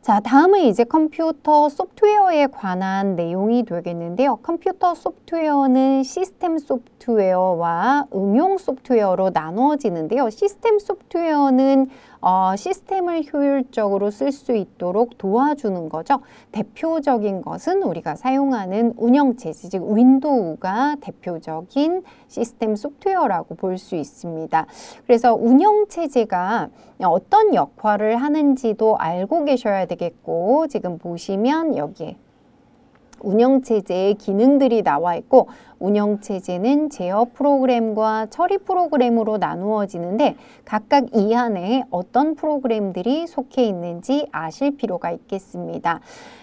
자, 다음은 이제 컴퓨터 소프트웨어에 관한 내용이 되겠는데요. 컴퓨터 소프트웨어는 시스템 소프트웨어와 응용 소프트웨어로 나누어지는데요. 시스템 소프트웨어는 어, 시스템을 효율적으로 쓸 수 있도록 도와주는 거죠. 대표적인 것은 우리가 사용하는 운영체제, 즉 윈도우가 대표적인 시스템 소프트웨어라고 볼 수 있습니다. 그래서 운영체제가 어떤 역할을 하는지도 알고 계셔야 되겠고 지금 보시면 여기에 운영체제의 기능들이 나와 있고 운영체제는 제어 프로그램과 처리 프로그램으로 나누어지는데 각각 이 안에 어떤 프로그램들이 속해 있는지 아실 필요가 있겠습니다.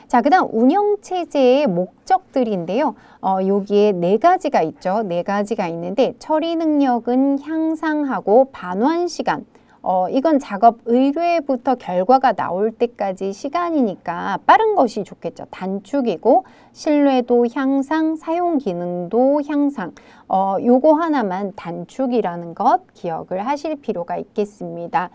자, 그 다음 운영체제의 목적들인데요. 어, 여기에 네 가지가 있죠. 네 가지가 있는데 처리 능력은 향상하고 반환 시간, 어, 이건 작업 의뢰부터 결과가 나올 때까지 시간이니까 빠른 것이 좋겠죠. 단축이고 신뢰도 향상, 사용 기능도 향상 어, 요거 하나만 단축이라는 것 기억을 하실 필요가 있겠습니다.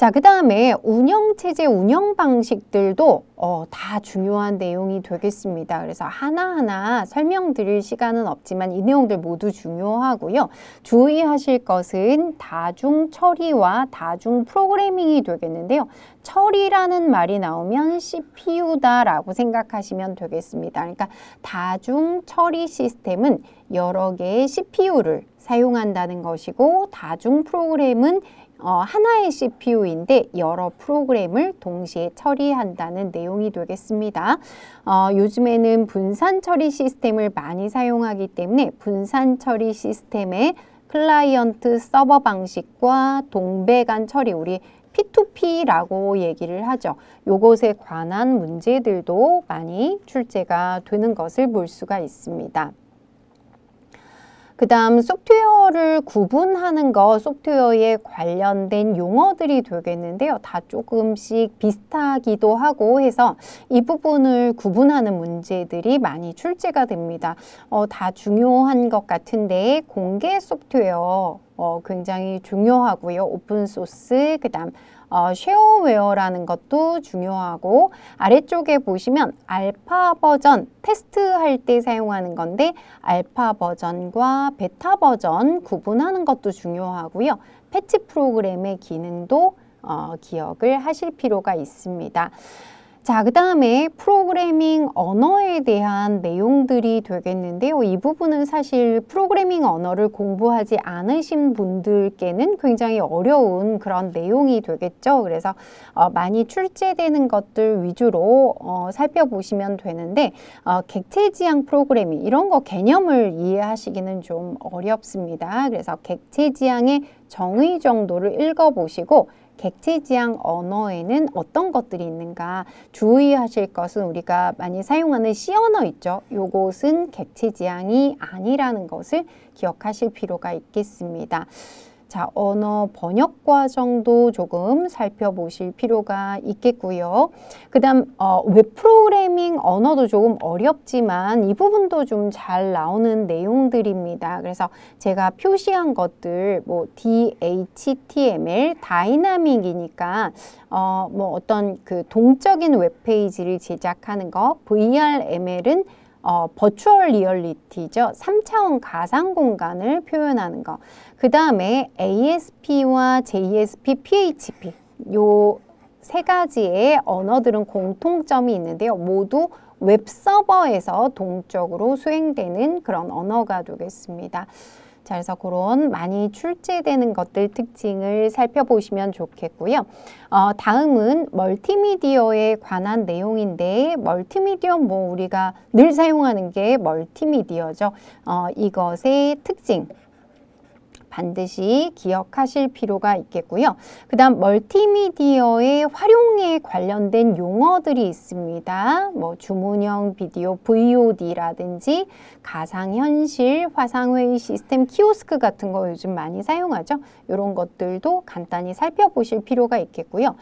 자, 그 다음에 운영체제 운영 방식들도 어, 다 중요한 내용이 되겠습니다. 그래서 하나하나 설명드릴 시간은 없지만 이 내용들 모두 중요하고요. 주의하실 것은 다중 처리와 다중 프로그래밍이 되겠는데요. 처리라는 말이 나오면 CPU다라고 생각하시면 되겠습니다. 그러니까 다중 처리 시스템은 여러 개의 CPU를 사용한다는 것이고 다중 프로그램은 어, 하나의 CPU인데 여러 프로그램을 동시에 처리한다는 내용이 되겠습니다. 어, 요즘에는 분산 처리 시스템을 많이 사용하기 때문에 분산 처리 시스템의 클라이언트 서버 방식과 동배간 처리 우리 P2P라고 얘기를 하죠. 요것에 관한 문제들도 많이 출제가 되는 것을 볼 수가 있습니다. 그 다음 소프트웨어를 구분하는 거 소프트웨어에 관련된 용어들이 되겠는데요. 다 조금씩 비슷하기도 하고 해서 이 부분을 구분하는 문제들이 많이 출제가 됩니다. 어, 다 중요한 것 같은데 공개 소프트웨어 어, 굉장히 중요하고요. 오픈소스, 그 다음 어, 쉐어웨어라는 것도 중요하고 아래쪽에 보시면 알파 버전 테스트할 때 사용하는 건데 알파 버전과 베타 버전 구분하는 것도 중요하고요. 패치 프로그램의 기능도 어, 기억을 하실 필요가 있습니다. 자, 그 다음에 프로그래밍 언어에 대한 내용들이 되겠는데요. 이 부분은 사실 프로그래밍 언어를 공부하지 않으신 분들께는 굉장히 어려운 그런 내용이 되겠죠. 그래서 어, 많이 출제되는 것들 위주로 어, 살펴보시면 되는데 어, 객체지향 프로그래밍 이런 거 개념을 이해하시기는 좀 어렵습니다. 그래서 객체지향의 정의 정도를 읽어보시고 객체지향 언어에는 어떤 것들이 있는가 주의하실 것은 우리가 많이 사용하는 C 언어 있죠. 요것은 객체지향이 아니라는 것을 기억하실 필요가 있겠습니다. 자, 언어 번역 과정도 조금 살펴보실 필요가 있겠고요. 그 다음 어, 웹 프로그래밍 언어도 조금 어렵지만 이 부분도 좀 잘 나오는 내용들입니다. 그래서 제가 표시한 것들 뭐 DHTML 다이나믹이니까 어, 뭐 어떤 그 동적인 웹페이지를 제작하는 거 VRML은 어, 버추얼 리얼리티죠. 삼차원 가상 공간을 표현하는 거. 그 다음에 ASP와 JSP, PHP 요 세 가지의 언어들은 공통점이 있는데요. 모두 웹서버에서 동적으로 수행되는 그런 언어가 되겠습니다. 자, 그래서 그런 많이 출제되는 것들 특징을 살펴보시면 좋겠고요. 어, 다음은 멀티미디어에 관한 내용인데 멀티미디어 뭐 우리가 늘 사용하는 게 멀티미디어죠. 어, 이것의 특징 반드시 기억하실 필요가 있겠고요. 그 다음 멀티미디어의 활용에 관련된 용어들이 있습니다. 뭐 주문형 비디오 VOD라든지 가상현실, 화상회의 시스템, 키오스크 같은 거 요즘 많이 사용하죠. 이런 것들도 간단히 살펴보실 필요가 있겠고요.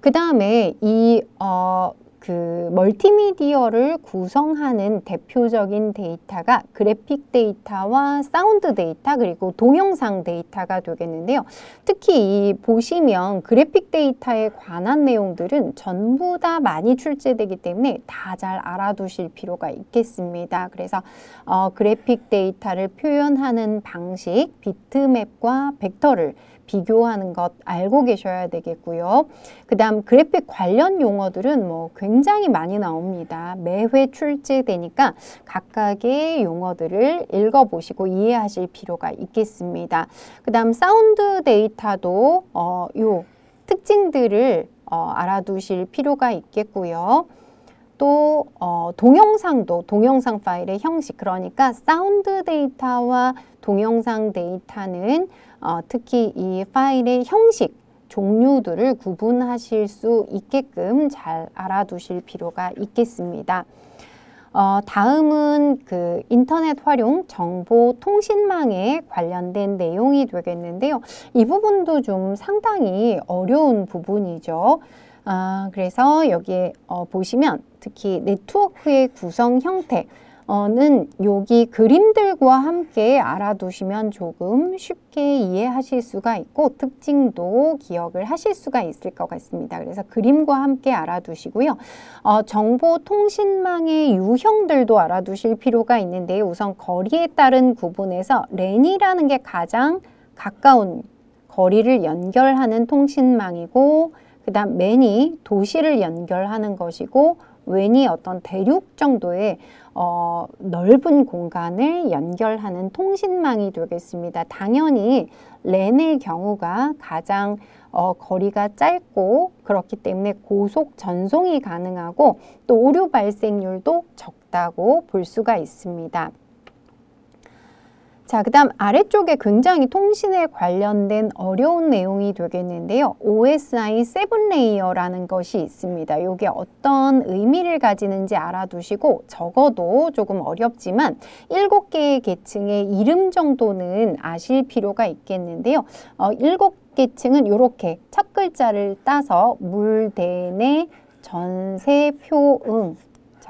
그 다음에 이 어, 그 멀티미디어를 구성하는 대표적인 데이터가 그래픽 데이터와 사운드 데이터 그리고 동영상 데이터가 되겠는데요. 특히 이 보시면 그래픽 데이터에 관한 내용들은 전부 다 많이 출제되기 때문에 다 잘 알아두실 필요가 있겠습니다. 그래서 어, 그래픽 데이터를 표현하는 방식, 비트맵과 벡터를 비교하는 것 알고 계셔야 되겠고요. 그 다음 그래픽 관련 용어들은 뭐 굉장히 많이 나옵니다. 매회 출제되니까 각각의 용어들을 읽어보시고 이해하실 필요가 있겠습니다. 그 다음 사운드 데이터도 어, 요 특징들을 어, 알아두실 필요가 있겠고요. 또 어, 동영상도 동영상 파일의 형식 그러니까 사운드 데이터와 동영상 데이터는 어, 특히 이 파일의 형식, 종류들을 구분하실 수 있게끔 잘 알아두실 필요가 있겠습니다. 어, 다음은 그 인터넷 활용 정보 통신망에 관련된 내용이 되겠는데요. 이 부분도 좀 상당히 어려운 부분이죠. 아, 그래서 여기에 어, 보시면 특히 네트워크의 구성 형태, 어는 여기 그림들과 함께 알아두시면 조금 쉽게 이해하실 수가 있고 특징도 기억을 하실 수가 있을 것 같습니다. 그래서 그림과 함께 알아두시고요. 어, 정보통신망의 유형들도 알아두실 필요가 있는데 우선 거리에 따른 구분에서 랜이라는 게 가장 가까운 거리를 연결하는 통신망이고 그 다음 맨이 도시를 연결하는 것이고 웬이 어떤 대륙 정도의 어, 넓은 공간을 연결하는 통신망이 되겠습니다. 당연히 랜의 경우가 가장 어, 거리가 짧고 그렇기 때문에 고속 전송이 가능하고 또 오류 발생률도 적다고 볼 수가 있습니다. 자, 그 다음 아래쪽에 굉장히 통신에 관련된 어려운 내용이 되겠는데요. OSI 세븐 레이어라는 것이 있습니다. 이게 어떤 의미를 가지는지 알아두시고 적어도 조금 어렵지만 일곱 개의 계층의 이름 정도는 아실 필요가 있겠는데요. 어, 일곱 계층은 이렇게 첫 글자를 따서 물대내 네, 전세표응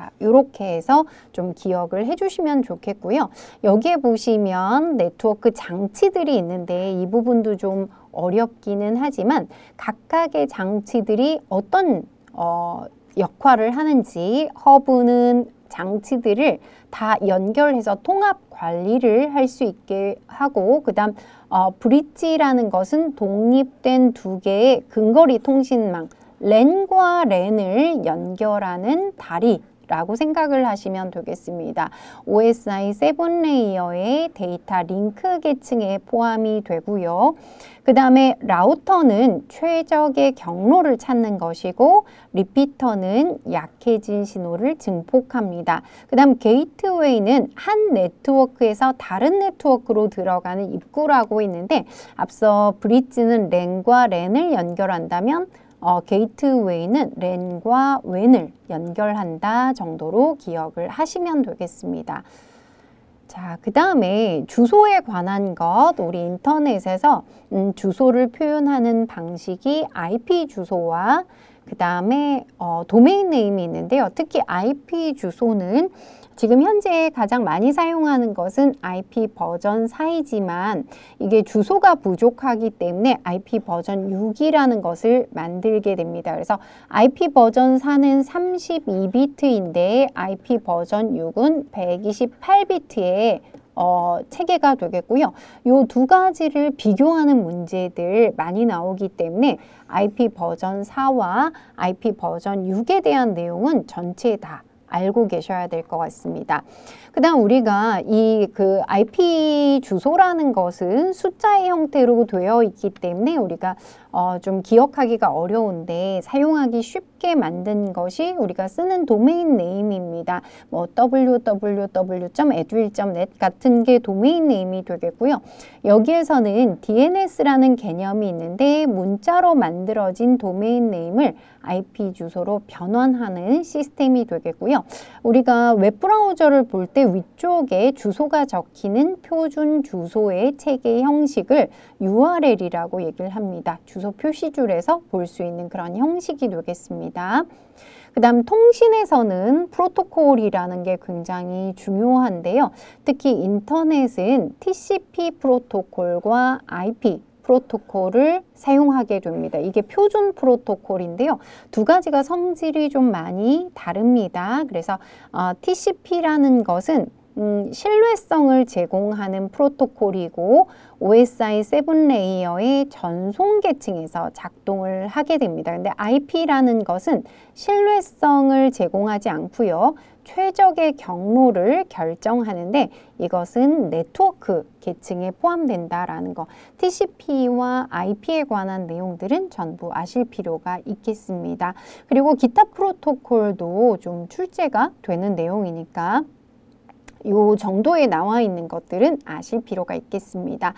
자, 이렇게 해서 좀 기억을 해주시면 좋겠고요. 여기에 보시면 네트워크 장치들이 있는데 이 부분도 좀 어렵기는 하지만 각각의 장치들이 어떤 어, 역할을 하는지 허브는 장치들을 다 연결해서 통합 관리를 할 수 있게 하고 그다음 어, 브릿지라는 것은 독립된 두 개의 근거리 통신망 랜과 랜을 연결하는 다리 라고 생각을 하시면 되겠습니다. OSI 세 레이어의 데이터 링크 계층에 포함이 되고요. 그 다음에 라우터는 최적의 경로를 찾는 것이고 리피터는 약해진 신호를 증폭합니다. 그 다음 게이트웨이는 한 네트워크에서 다른 네트워크로 들어가는 입구라고 있는데 앞서 브릿지는 랜과 랜을 연결한다면 어, 게이트웨이는 랜과 웬을 연결한다 정도로 기억을 하시면 되겠습니다. 자, 그 다음에 주소에 관한 것, 우리 인터넷에서 음, 주소를 표현하는 방식이 IP 주소와 그 다음에 어, 도메인 네임이 있는데요. 특히 IP 주소는 지금 현재 가장 많이 사용하는 것은 IP 버전 4이지만 이게 주소가 부족하기 때문에 IP 버전 6이라는 것을 만들게 됩니다. 그래서 IP 버전 4는 32비트인데 IP 버전 6은 1 2 8비트에 어, 체계가 되겠고요. 요 두 가지를 비교하는 문제들 많이 나오기 때문에 IP 버전 4와 IP 버전 6에 대한 내용은 전체 다 알고 계셔야 될 것 같습니다. 그 다음 우리가 이 그 IP 주소라는 것은 숫자의 형태로 되어 있기 때문에 우리가 어, 좀 기억하기가 어려운데 사용하기 쉽게 만든 것이 우리가 쓰는 도메인 네임입니다. 뭐 www.edu1.net 같은 게 도메인 네임이 되겠고요. 여기에서는 DNS라는 개념이 있는데 문자로 만들어진 도메인 네임을 IP 주소로 변환하는 시스템이 되겠고요. 우리가 웹브라우저를 볼 때 위쪽에 주소가 적히는 표준 주소의 체계 형식을 URL이라고 얘기를 합니다. 주소 주소 표시줄에서 볼 수 있는 그런 형식이 되겠습니다. 그 다음 통신에서는 프로토콜이라는 게 굉장히 중요한데요. 특히 인터넷은 TCP 프로토콜과 IP 프로토콜을 사용하게 됩니다. 이게 표준 프로토콜인데요. 두 가지가 성질이 좀 많이 다릅니다. 그래서 어, TCP라는 것은 음, 신뢰성을 제공하는 프로토콜이고 OSI 세븐 레이어의 전송 계층에서 작동을 하게 됩니다. 근데 IP라는 것은 신뢰성을 제공하지 않고요. 최적의 경로를 결정하는데 이것은 네트워크 계층에 포함된다라는 거 TCP와 IP에 관한 내용들은 전부 아실 필요가 있겠습니다. 그리고 기타 프로토콜도 좀 출제가 되는 내용이니까 요 정도에 나와 있는 것들은 아실 필요가 있겠습니다.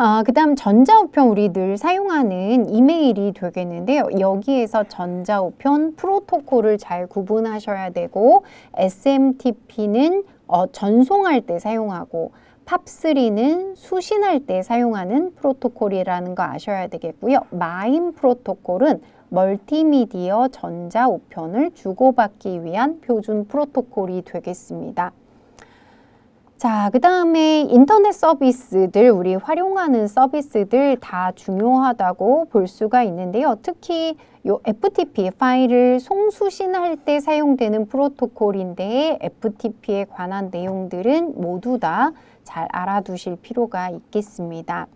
아, 그 다음 전자우편 우리 늘 사용하는 이메일이 되겠는데요. 여기에서 전자우편 프로토콜을 잘 구분하셔야 되고 SMTP는 어, 전송할 때 사용하고 팝3는 수신할 때 사용하는 프로토콜이라는 거 아셔야 되겠고요. 마임 프로토콜은 멀티미디어 전자우편을 주고받기 위한 표준 프로토콜이 되겠습니다. 자, 그 다음에 인터넷 서비스들, 우리 활용하는 서비스들 다 중요하다고 볼 수가 있는데요. 특히 요 FTP 파일을 송수신할 때 사용되는 프로토콜인데 FTP에 관한 내용들은 모두 다 잘 알아두실 필요가 있겠습니다.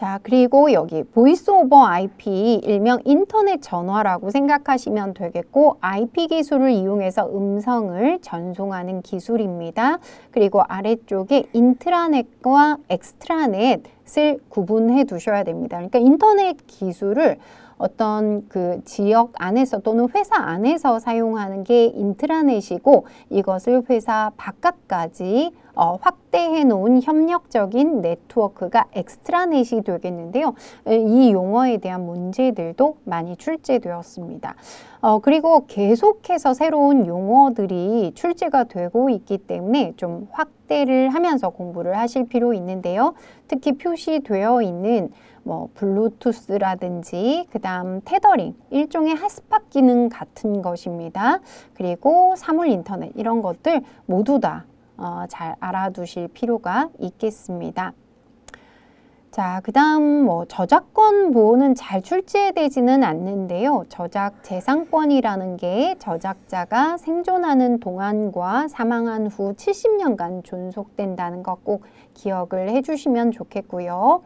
자, 그리고 여기 보이스 오버 IP, 일명 인터넷 전화라고 생각하시면 되겠고 IP 기술을 이용해서 음성을 전송하는 기술입니다. 그리고 아래쪽에 인트라넷과 엑스트라넷을 구분해 두셔야 됩니다. 그러니까 인터넷 기술을 어떤 그 지역 안에서 또는 회사 안에서 사용하는 게 인트라넷이고 이것을 회사 바깥까지 어, 확대해 놓은 협력적인 네트워크가 엑스트라넷이 되겠는데요. 이 용어에 대한 문제들도 많이 출제되었습니다. 어, 그리고 계속해서 새로운 용어들이 출제가 되고 있기 때문에 좀 확. 확대를 하면서 공부를 하실 필요 있는데요. 특히 표시되어 있는 뭐 블루투스라든지 그다음 테더링 일종의 핫스팟 기능 같은 것입니다. 그리고 사물 인터넷 이런 것들 모두 다 어, 알아두실 필요가 있겠습니다. 자, 그 다음 뭐 저작권 보호는 잘 출제되지는 않는데요. 저작 재산권이라는 게 저작자가 생존하는 동안과 사망한 후 70년간 존속된다는 것 꼭 기억을 해주시면 좋겠고요.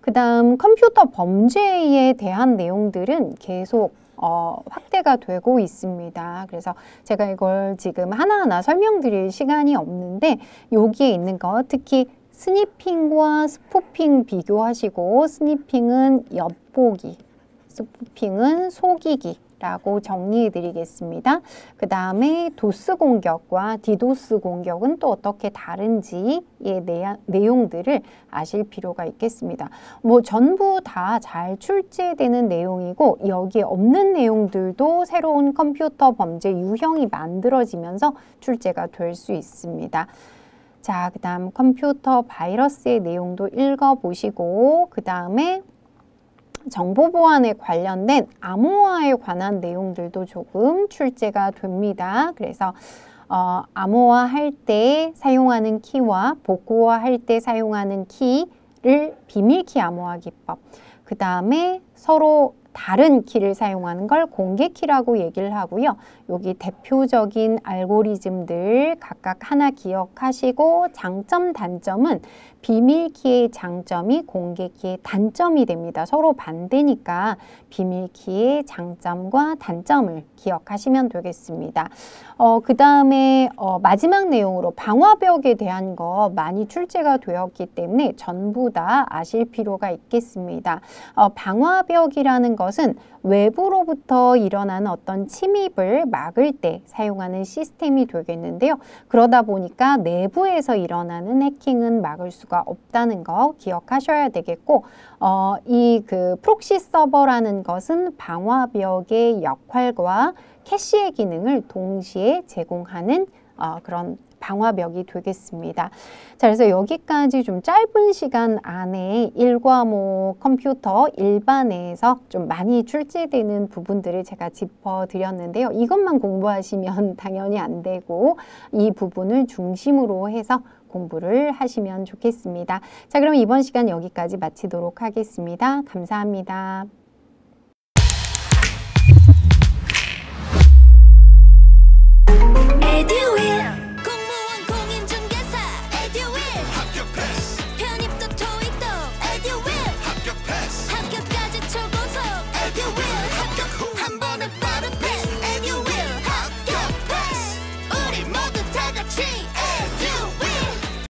그 다음 컴퓨터 범죄에 대한 내용들은 계속 어, 확대가 되고 있습니다. 그래서 제가 이걸 지금 하나하나 설명드릴 시간이 없는데 여기에 있는 것 특히 스니핑과 스포핑 비교하시고 스니핑은 엿보기, 스포핑은 속이기 라고 정리해 드리겠습니다. 그 다음에 도스 공격과 디도스 공격은 또 어떻게 다른지의 내용들을 아실 필요가 있겠습니다. 뭐 전부 다 잘 출제되는 내용이고 여기에 없는 내용들도 새로운 컴퓨터 범죄 유형이 만들어지면서 출제가 될 수 있습니다. 자, 그 다음 컴퓨터 바이러스의 내용도 읽어보시고 그 다음에 정보보안에 관련된 암호화에 관한 내용들도 조금 출제가 됩니다. 그래서 어, 암호화 할 때 사용하는 키와 복구화 할 때 사용하는 키를 비밀키 암호화 기법 그 다음에 서로 다른 키를 사용하는 걸 공개 키라고 얘기를 하고요. 여기 대표적인 알고리즘들 각각 하나 기억하시고 장점, 단점은 비밀키의 장점이 공개키의 단점이 됩니다. 서로 반대니까 비밀키의 장점과 단점을 기억하시면 되겠습니다. 어, 그 다음에 어, 마지막 내용으로 방화벽에 대한 거 많이 출제가 되었기 때문에 전부 다 아실 필요가 있겠습니다. 어, 방화벽이라는 것은 외부로부터 일어나는 어떤 침입을 막을 때 사용하는 시스템이 되겠는데요. 그러다 보니까 내부에서 일어나는 해킹은 막을 수가 없다는 거 기억하셔야 되겠고 어, 이그 프록시 서버라는 것은 방화벽의 역할과 캐시의 기능을 동시에 제공하는 어, 그런 방화벽이 되겠습니다. 자, 그래서 여기까지 좀 짧은 시간 안에 일과목 뭐 컴퓨터 일반에서 좀 많이 출제되는 부분들을 제가 짚어드렸는데요. 이것만 공부하시면 당연히 안 되고 이 부분을 중심으로 해서 공부를 하시면 좋겠습니다. 자, 그럼 이번 시간 여기까지 마치도록 하겠습니다. 감사합니다. 에듀윌